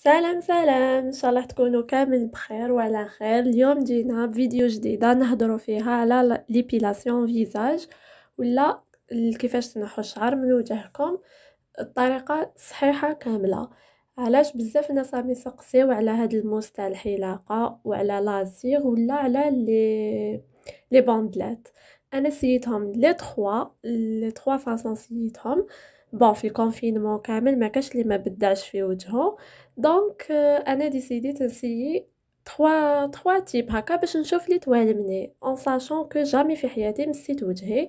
سلام سلام ان شاء الله تكونوا كامل بخير وعلى خير اليوم جينا بفيديو جديده نهضروا فيها على ليبيلاسيون فيزاج ولا كيفاش تنحوا الشعر من وجهكم الطريقه صحيحه كامله علاش بزاف ناس راهم يسقسيو على هاد الموس تاع الحلاقه وعلى لازيغ ولا على لي لي بوندلات انا سيتهم لي 3 لي 3 فاصون سيتهم آه بون في الكونفينمون كامل ما كاش اللي ما بدعش في وجهه دونك euh, انا ديسيديت نسيي 3 3 تيب هكا باش نشوف لي توالمني اون ساشون كو جامي في حياتي مسيت وجهي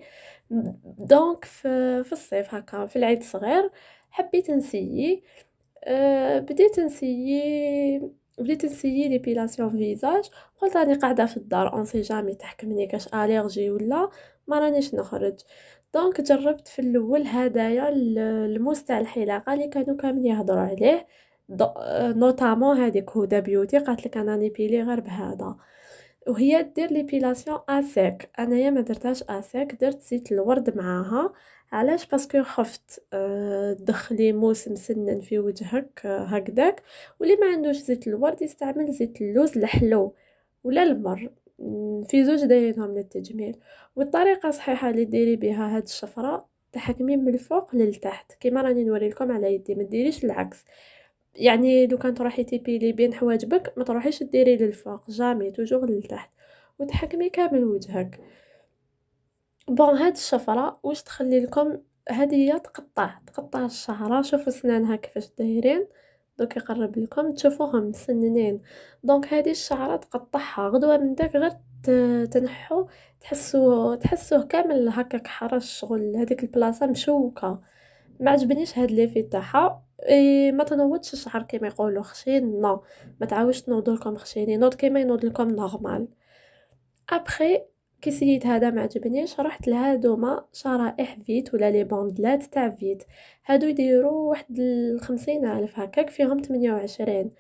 دونك في, في الصيف هكا في العيد الصغير حبيت نسيي euh, بديت نسيي بديت نسيي لي بيلاسيون فيزاج قلت راني قاعده في الدار اون سي جامي تحكمني كاش اليرجي ولا ما رانيش نخرج دونك جربت في الاول هدايا الموس تاع الحلاقه اللي كانوا كاملين يهضروا عليه نوتامون هذيك هدى بيوتي قالت لك انا نيبيلي غير بهذا وهي دير ليبيلاسيون اسيك انايا ما درتهاش اسيك درت زيت الورد معاها علاش باسكو خفت تدخلي آه، موس مسنن في وجهك آه، هكذاك واللي ما عندوش زيت الورد يستعمل زيت اللوز الحلو ولا المر في زوج دايرينهم للتجميل والطريقه صحيحه اللي ديري بها هاد الشفره تحكمي من الفوق للتحت كيما راني نوريلكم على يدي ما ديريش العكس يعني لو كان تروحي تيبيلي بين حواجبك ما تروحيش ديري للفوق جامي توجور للتحت وتحكمي كامل وجهك بون هاد الشفره واش تخلي لكم هذه تقطع تقطع الشعره شوفوا سنانها كيفاش دايرين دوك يقرب لكم تشوفوهم مسننين دونك هذه الشعره تقطعها غدوه من داك غير تنحو تحسوه تحسوه كامل هكاك حرش شغل هذيك البلاصه مشوكه ما عجبنيش هاد ليفي تاعها إيه ما تنوضش الشعر كما يقولوا خشين لا ما تعاودش تنوض لكم خشيني نوض كما ينوض لكم نورمال ابري كي سيد هذا ما عجبنيش رحت لهادو ما شرائح فيت ولا لي بوندلات تاع فيت هادو يديروا واحد الخمسين الف هكاك فيهم 28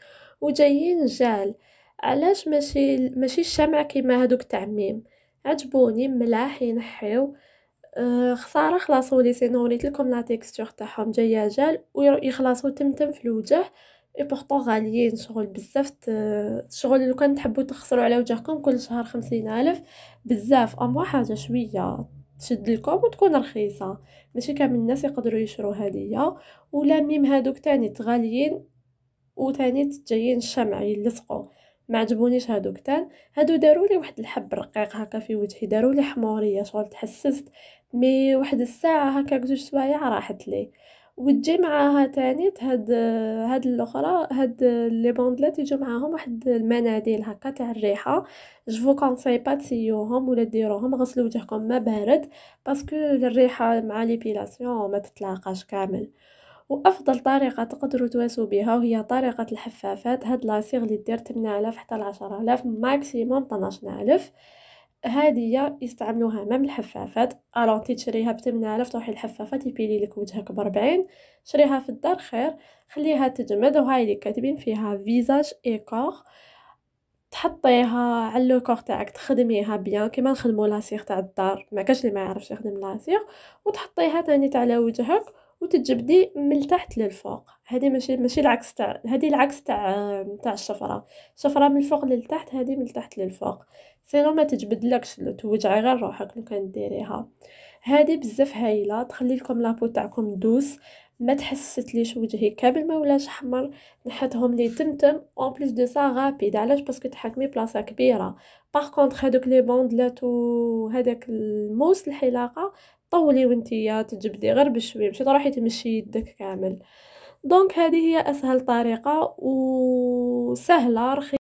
وجايين جال علاش ماشي ماشي الشمع كيما هادوك تاع ميم عجبوني ملاح ينحيو آه، خساره خلاصوا لي سينو وريت لكم لا تيكستور تاعهم جايه جال ويخلصوا تمتم في الوجه اي بورطون غاليين شغل بزاف شغل لو كان تحبوا تخسروا على وجهكم كل شهر خمسين الف بزاف اما حاجه شويه تشد لكم وتكون رخيصه ماشي كامل الناس يقدروا يشرو هديه ولا ميم هادوك تاني تغاليين وتاني تجايين الشمع يلصقوا ما عجبونيش هادوك تان هادو داروا لي واحد الحب رقيق هكا في وجهي داروا لي حموريه شغل تحسست مي واحد الساعه هكا جوج سوايع راحت لي وتجي معاها تاني هاد هاد الاخرى هاد لي بوندلات يجي معاهم واحد المناديل هكا تاع الريحه جفو كونساي با تسيوهم ولا ديروهم غسلوا وجهكم ما بارد باسكو الريحه مع لي بيلاسيون ما تتلاقاش كامل وافضل طريقه تقدروا تواسوا بها وهي طريقه الحفافات هاد لاسيغ اللي دير 8000 حتى 10000 ماكسيموم 12000 هادية يستعملوها مام الحفافات الو تشريها ب 8000 تروحي الحفافات يبيلي لك وجهك ب 40 شريها في الدار خير خليها تجمد وهاي اللي كاتبين فيها فيزاج ايكور تحطيها على لوكور تاعك تخدميها بيان كيما نخدمو لاسيغ تاع الدار ما كاش اللي ما يعرفش يخدم لاسيغ وتحطيها تاني تاع على وجهك وتتجبدي من التحت للفوق هذه ماشي ماشي العكس تاع هذه العكس تاع تاع الشفره شفره من الفوق للتحت هذه من التحت للفوق سينو ما تجبدلكش توجعي غير روحك لو كان ديريها هذه بزاف هايله تخلي لكم لابو تاعكم دوس ما تحسسليش وجهي كامل ما ولاش حمر نحتهم لي تمتم اون بليس دو سا غابيد علاش باسكو تحكمي بلاصه كبيره باغ كونطخ هادوك لي بوند لاتو هذاك الموس الحلاقه طولي وانتيا تجبدي غير بشوي ماشي تروحي تمشي يدك كامل دونك هذه هي اسهل طريقه وسهله رخيصه